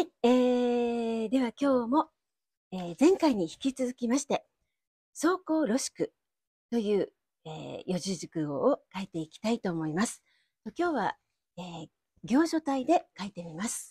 はい、えー、では今日も、えー、前回に引き続きまして、走行しく」という、えー、四字熟語を書いていきたいと思います。今日は、えー、行書体で書いてみます。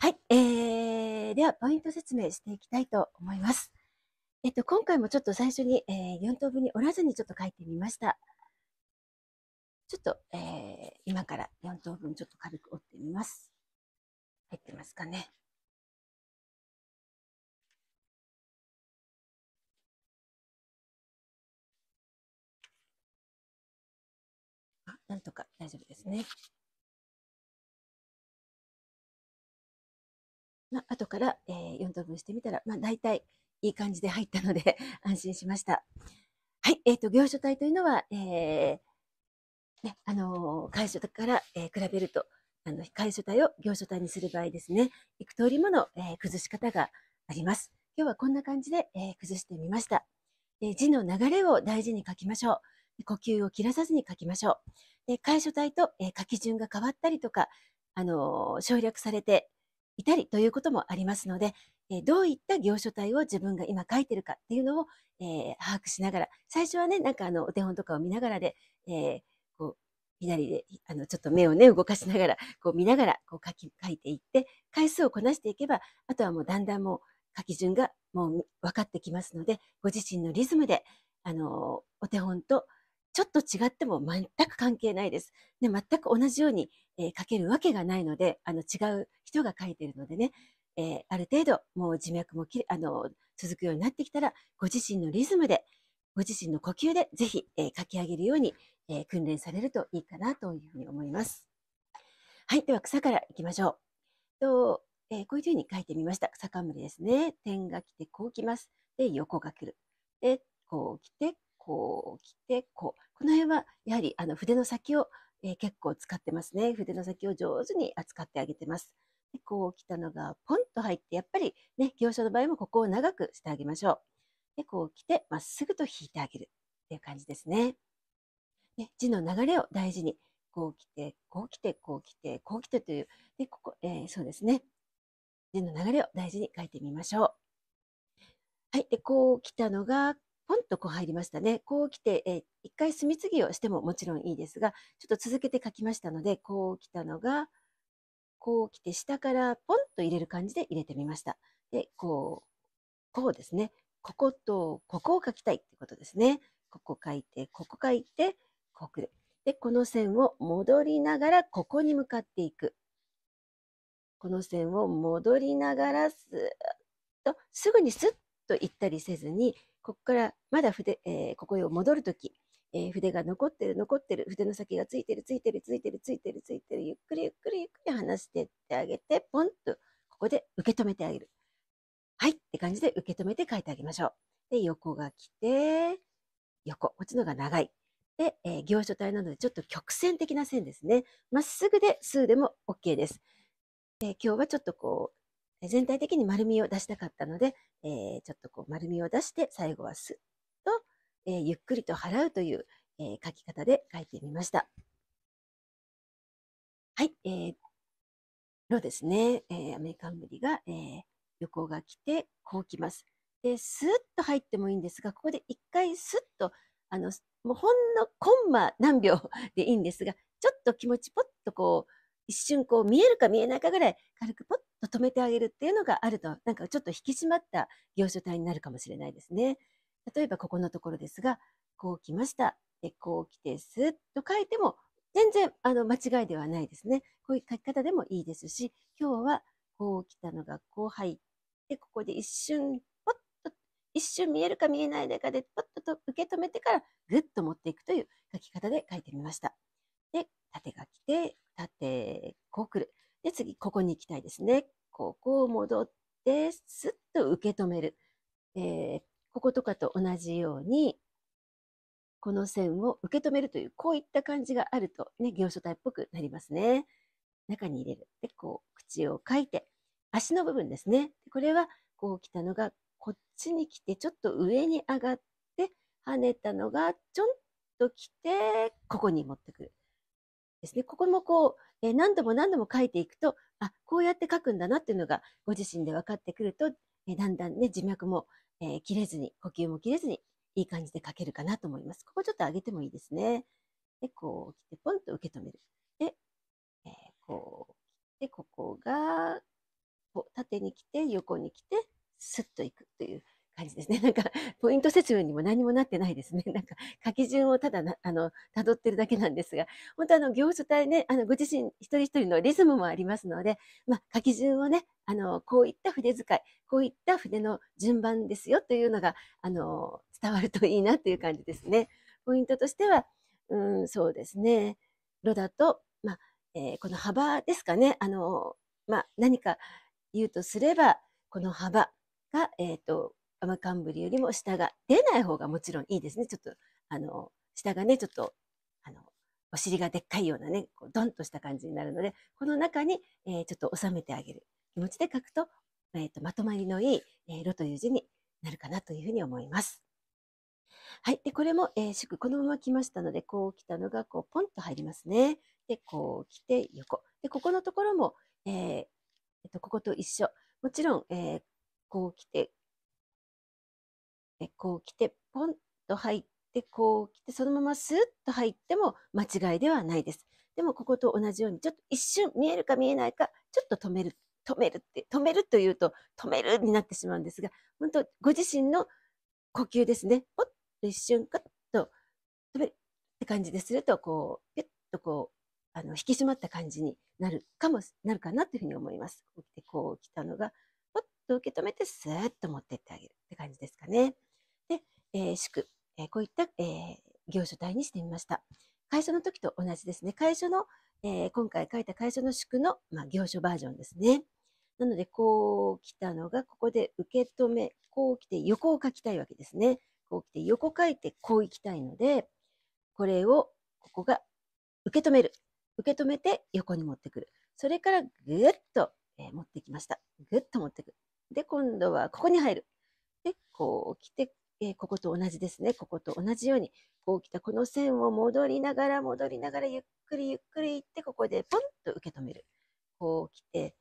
はい、えー、ではポイント説明していきたいと思います。えっと、今回もちょっと最初に、えー、4等分に折らずにちょっと書いてみました。ちょっと、えー、今から4等分ちょっと軽く折ってみます。入ってますかね。あ、なんとか大丈夫ですね。まあ、後から、えー、4等分してみたら、まあ、大体いい感じで入ったので 安心しました。はい、えっ、ー、と、行書体というのは、えー、ね、あのー、楷書から、えー、比べると、あの、楷書体を行書体にする場合ですね、幾通りもの、えー、崩し方があります。今日はこんな感じで、えー、崩してみました、え字の流れを大事に書きましょう。呼吸を切らさずに書きましょう。で楷書体と、え書き順が変わったりとか、あの省略されて、いたりということもありますので、えどういった行書体を自分が今書いてるかっていうのを、えー、把握しながら、最初はね、なんかあの、お手本とかを見ながらで、えー、こう、左で、あの、ちょっと目をね、動かしながら、こう見ながら、こう書き、書いていって、回数をこなしていけば、あとはもうだんだんもう書き順がもう分かってきますので、ご自身のリズムで、あの、お手本とちょっと違っても全く関係ないです。で、全く同じように、えー、書けるわけがないので、あの、違う人が書いてるのでね、えー、ある程度、もう字脈もきあの、続くようになってきたら、ご自身のリズムで、ご自身の呼吸で、ぜひ、えー、書き上げるように、え訓練されるといいかなというふうに思います。はい、では草からいきましょう。とえー、こういうふうに書いてみました。草冠ですね。点が来てこう来ます。で、横が来る。で、こう来てこう切って、こう。この辺はやはりあの筆の先を、えー、結構使ってますね。筆の先を上手に扱ってあげてます。でこう来たのがポンと入って、やっぱりね、行書の場合もここを長くしてあげましょう。で、こう来て、まっすぐと引いてあげるっていう感じですね。で字の流れを大事に、こう来て、こう来て、こう来て、こう来てという、で、ここ、えー、そうですね。字の流れを大事に書いてみましょう。はい。で、こう来たのが、ポンとこう入りましたね。こう来て、えー、一回墨継ぎをしてももちろんいいですが、ちょっと続けて書きましたので、こう来たのが、こう来て下からポンと入れる感じで入れてみました。で、こう、こうですね。ここと、ここを書きたいってことですね。ここ書いて、ここ書いて、ここで。で、この線を戻りながら、ここに向かっていく。この線を戻りながら、すーっと、すぐにスッと行ったりせずに、ここからまだ筆、えー、ここへ戻るとき、えー、筆が残ってる、残ってる、筆の先がついてる、ついてる、ついてる、ついてる、ついてる、ゆっくりゆっくりゆっくり離してってあげて、ポンとここで受け止めてあげる。はいって感じで受け止めて書いてあげましょう。で、横が来て、横、こっちのが長い。で、えー、行書体なのでちょっと曲線的な線ですね。まっすぐで数でも OK です。で今日はちょっとこう、全体的に丸みを出したかったので、えー、ちょっとこう丸みを出して最後はスッと、えー、ゆっくりと払うという、えー、書き方で書いてみました。はい、えー、のですね、えー、アメリカンブリが、えー、横が来てこう来ます。で、スッと入ってもいいんですが、ここで一回スッと、あの、もうほんのコンマ何秒 でいいんですが、ちょっと気持ちポッとこう、一瞬こう見えるか見えないかぐらい軽くポッと止めてあげるっていうのがあると、なんかちょっと引き締まった行書体になるかもしれないですね。例えばここのところですが、こう来ました。で、こう来てスッと書いても、全然あの間違いではないですね。こういう書き方でもいいですし、今日はこう来たのがこう入って、ここで一瞬ポッと、一瞬見えるか見えない中でポッとと受け止めてからぐっと持っていくという書き方で書いてみました。で、縦書きで縦、こう来る。で、次、ここに行きたいですね。ここを戻って、スッと受け止める。えこことかと同じように、この線を受け止めるという、こういった感じがあると、ね、行書体っぽくなりますね。中に入れる。で、こう、口を書いて、足の部分ですね。これは、こう来たのが、こっちに来て、ちょっと上に上がって、跳ねたのが、ちょんと来て、ここに持ってくる。ですね。ここもこう、え何度も何度も書いていくと、あ、こうやって書くんだなっていうのがご自身で分かってくると、えだんだんね、字脈も、え切れずに、呼吸も切れずに、いい感じで書けるかなと思います。ここちょっと上げてもいいですね。で、こう来て、ポンと受け止める。で、えー、こう来て、ここが、こう縦に来て、横に来て、スッといくという感じですね。なんか、ポイント説明にも何もなってないですね。なんか、書き順をただな、あの、辿ってるだけなんですが、本当あの、業種体ね、あの、ご自身一人一人のリズムもありますので、まあ、書き順をね、あの、こういった筆使い、こういった筆の順番ですよというのが、あの、伝わるといいなという感じですね。ポイントとしては、うん、そうですね。ロだと、まあ、えー、この幅ですかね。あの、まあ、何か言うとすれば、この幅が、えっ、ー、と、甘ぶりよりも下が出ない方がもちろんいいですね。ちょっと、あの、下がね、ちょっと、あの、お尻がでっかいようなね、こうドンとした感じになるので、この中に、えー、ちょっと収めてあげる気持ちで書くと、えーと、まとまりのいい、えー、ロという字になるかなというふうに思います。はい。で、これも、えー、祝、このまま来ましたので、こう来たのが、こう、ポンと入りますね。で、こう来て、横。で、ここのところも、えー、えっ、ー、と、ここと一緒。もちろん、えー、こう来て、えこう来てポンと入ってこう来てそのままスッと入っても間違いではないです。でもここと同じようにちょっと一瞬見えるか見えないかちょっと止める止めるって止めるというと止めるになってしまうんですが本当ご自身の呼吸ですねポッと一瞬カッと止めるって感じでするとこうピュッとこうあの引き締まった感じになるかもなるかなというふうに思います。こう来たのがポッと受け止めてスーッと持ってってあげるって感じですかね。で、えー、宿、えー、こういった、えー、業体にしてみました。会社の時と同じですね。会社の、えー、今回書いた会社の宿の、まあ、業バージョンですね。なので、こう来たのが、ここで受け止め、こう来て横を書きたいわけですね。こう来て横書いてこう行きたいので、これを、ここが受け止める。受け止めて横に持ってくる。それからぐっと、えー、持ってきました。ぐっと持ってくる。で、今度はここに入る。で、こう来て、えー、ここと同じですね。ここと同じように、こう来たこの線を戻りながら戻りながらゆっくりゆっくり行って、ここでポンと受け止める。こう来て、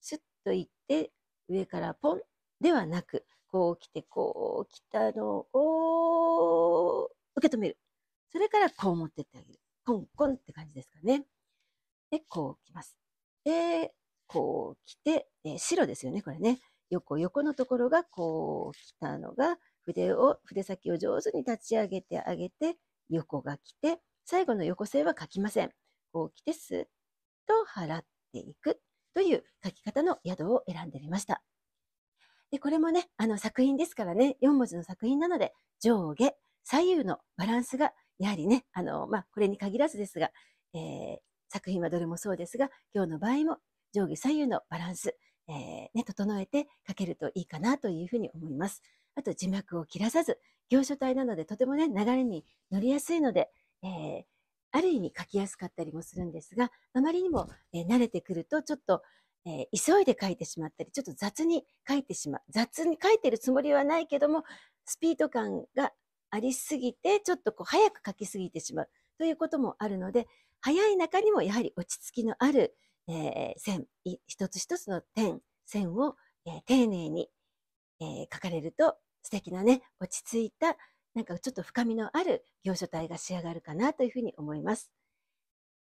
スッと行って、上からポンではなく、こう来て、こう来たのを受け止める。それからこう持ってってあげる。コンコンって感じですかね。で、こう来ます。で、こう来て、えー、白ですよね、これね。横、横のところがこう来たのが、筆を、筆先を上手に立ち上げてあげて、横が来て、最後の横線は書きません。こう来て、スッと払っていくという書き方の宿を選んでみました。で、これもね、あの作品ですからね、4文字の作品なので、上下、左右のバランスが、やはりね、あの、まあ、これに限らずですが、えー、作品はどれもそうですが、今日の場合も上下左右のバランス、えー、ね、整えて書けるといいかなというふうに思います。あと字幕を切らさず、行書体なのでとてもね、流れに乗りやすいので、えー、ある意味書きやすかったりもするんですが、あまりにも、えー、慣れてくるとちょっと、えー、急いで書いてしまったり、ちょっと雑に書いてしまう。雑に書いてるつもりはないけども、スピード感がありすぎて、ちょっとこう早く書きすぎてしまうということもあるので、早い中にもやはり落ち着きのある、えー、線、一つ一つの点、線を、えー、丁寧に、えー、書かれると素敵なね、落ち着いた、なんかちょっと深みのある行書体が仕上がるかなというふうに思います。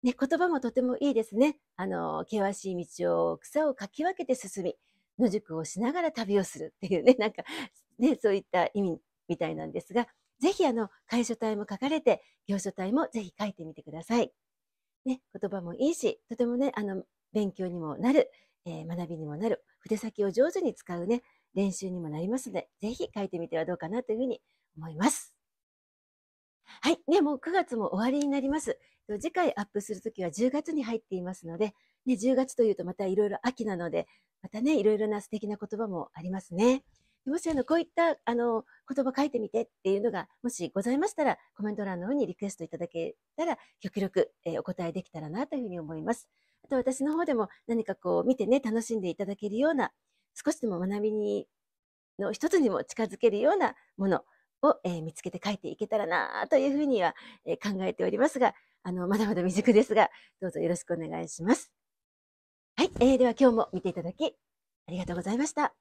ね、言葉もとてもいいですね。あの、険しい道を草をかき分けて進み、野宿をしながら旅をするっていうね、なんか、ね、そういった意味みたいなんですが、是非あの、会書体も書かれて、行書体も是非書いてみてください。ね、言葉もいいし、とてもね、あの、勉強にもなる、えー、学びにもなる、筆先を上手に使うね、練習にもなりますので、ぜひ書いてみてはどうかなというふうに思います。はい。ね、もう9月も終わりになります。次回アップするときは10月に入っていますので、ね、10月というとまたいろいろ秋なので、またね、いろいろな素敵な言葉もありますね。もしあの、こういったあの、言葉書いてみてっていうのが、もしございましたら、コメント欄の方にリクエストいただけたら、極力、えー、お答えできたらなというふうに思います。あと私の方でも何かこう見てね、楽しんでいただけるような、少しでも学びにの一つにも近づけるようなものを、えー、見つけて書いていけたらなというふうには、えー、考えておりますが、あの、まだまだ未熟ですが、どうぞよろしくお願いします。はい、えー、では今日も見ていただき、ありがとうございました。